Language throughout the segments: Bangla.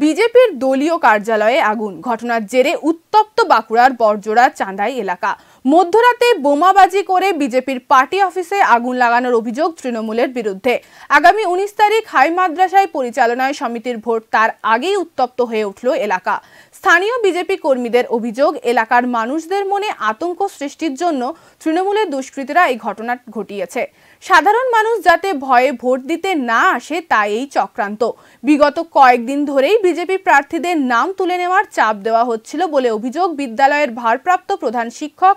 বিজেপির দলীয় কার্যালয়ে আগুন ঘটনার জেরে উত্তপ্ত বাঁকুড়ার বরজোড়া চাঁদাই এলাকা মধ্যরাতে বোমাবাজি করে বিজেপির পার্টি অফিসে আগুন লাগানোর অভিযোগ তৃণমূলের বিরুদ্ধে আগামী উনিশ তারিখ হাই মাদ্রাসায় পরিচালনায় সমিতির ভোট তার আগেই উত্তপ্ত হয়ে উঠল এলাকা স্থানীয় বিজেপি কর্মীদের অভিযোগ এলাকার মানুষদের মনে আতঙ্ক সৃষ্টির জন্য তৃণমূলের দুষ্কৃতীরা এই ঘটনা ঘটিয়েছে সাধারণ মানুষ যাতে ভয়ে ভোট দিতে না আসে তা এই চক্রান্ত বিগত কয়েকদিন ধরেই বিজেপি প্রার্থীদের নাম তুলে নেওয়ার চাপ দেওয়া হচ্ছিল বলে অভিযোগ বিদ্যালয়ের ভারপ্রাপ্ত প্রধান শিক্ষক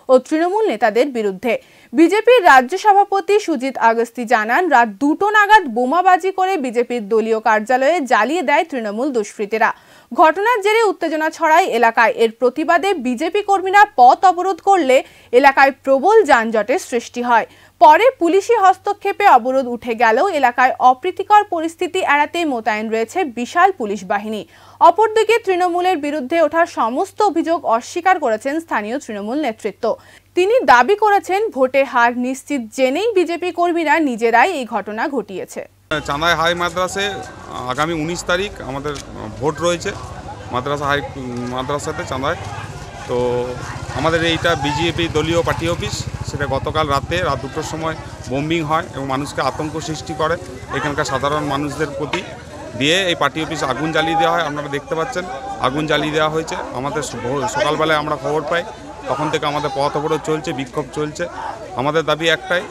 ও তৃণমূল নেতাদের বিরুদ্ধে বিজেপির রাজ্য সভাপতি সুজিত আগস্তি জানান রাত দুটো নাগাদ বোমাবাজি করে বিজেপির দলীয় কার্যালয়ে জ্বালিয়ে দেয় তৃণমূল দুষ্কৃতীরা ঘটনার জেরে উত্তেজনা ছড়ায় এলাকায় এর প্রতিবাদে বিজেপি কর্মীরা পথ অবরোধ করলে এলাকায় প্রবল যানজটের সৃষ্টি হয় পরে পুলিশি হস্তক্ষেপে অবরোধ উঠে গেলেও এলাকায় অপ্রীতিকর পরিস্থিতি এড়াতে মোতায়েন রয়েছে বিশাল পুলিশ বাহিনী অপরদিকে তৃণমূলের বিরুদ্ধে ওঠা সমস্ত অভিযোগ অস্বীকার করেছেন স্থানীয় তৃণমূল নেতৃত্ব তিনি দাবি করেছেন ভোটে হার নিশ্চিত জেনেই বিজেপি কর্মীরা নিজেরাই এই ঘটনা ঘটিয়েছে চাঁদায় হাই মাদ্রাসে আগামী উনিশ তারিখ আমাদের ভোট রয়েছে মাদ্রাসা হাই মাদ্রাসাতে চাঁদায় তো আমাদের এইটা বিজেপি দলীয় পার্টি অফিস সেটা গতকাল রাতে রাত দুটোর সময় বোম্বিং হয় এবং মানুষকে আতঙ্ক সৃষ্টি করে এখানকার সাধারণ মানুষদের প্রতি দিয়ে এই পার্টি অফিস আগুন জ্বালিয়ে দেওয়া হয় আপনারা দেখতে পাচ্ছেন আগুন জ্বালিয়ে দেওয়া হয়েছে আমাদের সকালবেলায় আমরা খবর পাই তখন থেকে আমাদের পথ অবরোধ চলছে বিক্ষোভ চলছে আমাদের দাবি একটাই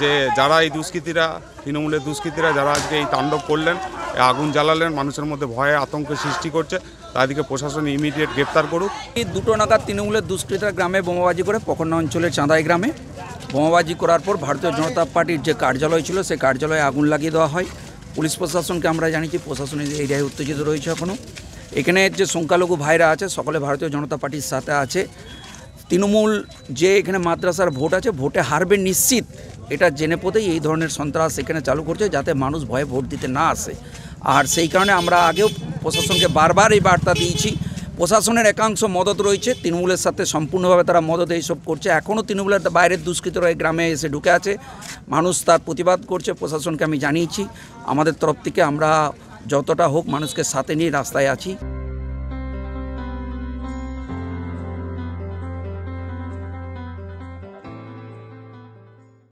যে যারা এই দুষ্কৃতীরা তৃণমূলের দুষ্কৃতীরা যারা আজকে এই তাণ্ডব করলেন আগুন জ্বালালেন মানুষের মধ্যে ভয়ে আতঙ্ক সৃষ্টি করছে তাদেরকে প্রশাসন ইমিডিয়েট গ্রেপ্তার করুক এই দুটো নাগাদ তৃণমূলের দুষ্কৃতীরা গ্রামে বোমাবাজি করে পকন্না অঞ্চলের চাঁদাই গ্রামে বোমাবাজি করার পর ভারতীয় জনতা পার্টির যে কার্যালয় ছিল সেই কার্যালয়ে আগুন লাগিয়ে দেওয়া হয় পুলিশ প্রশাসনকে আমরা জানিয়েছি প্রশাসনের এরিয়ায় উত্তেজিত রয়েছে এখনও এখানে যে সংখ্যালঘু ভাইরা আছে সকলে ভারতীয় জনতা পার্টির সাথে আছে তৃণমূল যে এখানে মাদ্রাসার ভোট আছে ভোটে হারবে নিশ্চিত এটা জেনে পোতেই এই ধরনের সন্ত্রাস এখানে চালু করছে যাতে মানুষ ভয়ে ভোট দিতে না আসে আর সেই কারণে আমরা আগেও প্রশাসনকে বারবার এই বার্তা দিয়েছি প্রশাসনের একাংশ মদত রয়েছে তৃণমূলের সাথে সম্পূর্ণভাবে তারা মদত এইসব করছে এখনও তৃণমূলের বাইরের দুষ্কৃতরা এই গ্রামে এসে ঢুকে আছে মানুষ তার প্রতিবাদ করছে প্রশাসনকে আমি জানিয়েছি আমাদের তরফ থেকে আমরা যতটা হোক মানুষকে সাথে নিয়ে রাস্তায় আছি